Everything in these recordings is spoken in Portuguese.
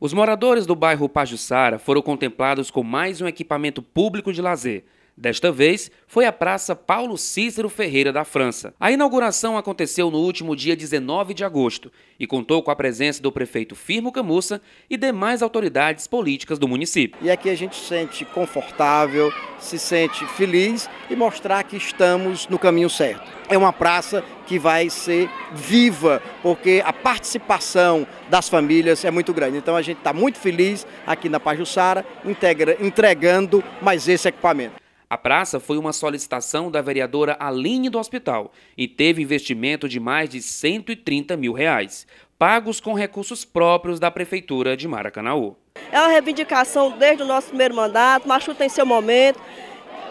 Os moradores do bairro Pajussara foram contemplados com mais um equipamento público de lazer, Desta vez, foi a Praça Paulo Cícero Ferreira da França. A inauguração aconteceu no último dia 19 de agosto e contou com a presença do prefeito Firmo Camussa e demais autoridades políticas do município. E aqui a gente se sente confortável, se sente feliz e mostrar que estamos no caminho certo. É uma praça que vai ser viva, porque a participação das famílias é muito grande. Então a gente está muito feliz aqui na Pajussara, integra, entregando mais esse equipamento. A praça foi uma solicitação da vereadora Aline do Hospital e teve investimento de mais de 130 mil reais, pagos com recursos próprios da Prefeitura de Maracanaú. É uma reivindicação desde o nosso primeiro mandato, Machu tem seu momento.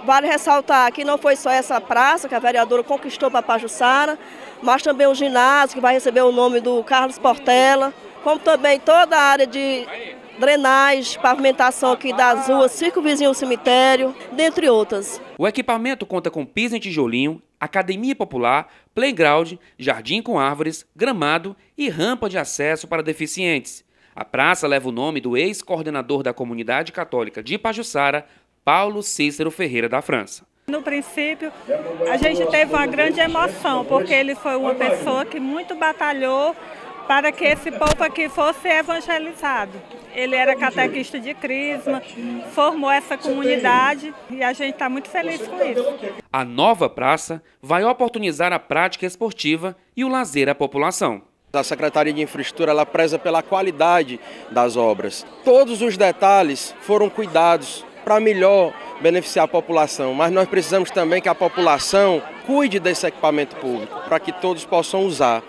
Vale ressaltar que não foi só essa praça que a vereadora conquistou para Pajussara, mas também o ginásio que vai receber o nome do Carlos Portela, como também toda a área de drenagem, pavimentação aqui das ruas, circo vizinho ao cemitério, dentre outras. O equipamento conta com piso em tijolinho, academia popular, playground, jardim com árvores, gramado e rampa de acesso para deficientes. A praça leva o nome do ex-coordenador da comunidade católica de Pajussara, Paulo Cícero Ferreira da França. No princípio, a gente teve uma grande emoção, porque ele foi uma pessoa que muito batalhou para que esse povo aqui fosse evangelizado. Ele era catequista de Crisma, formou essa comunidade e a gente está muito feliz com isso. A nova praça vai oportunizar a prática esportiva e o lazer à população. A Secretaria de Infraestrutura ela preza pela qualidade das obras. Todos os detalhes foram cuidados para melhor beneficiar a população, mas nós precisamos também que a população cuide desse equipamento público para que todos possam usar.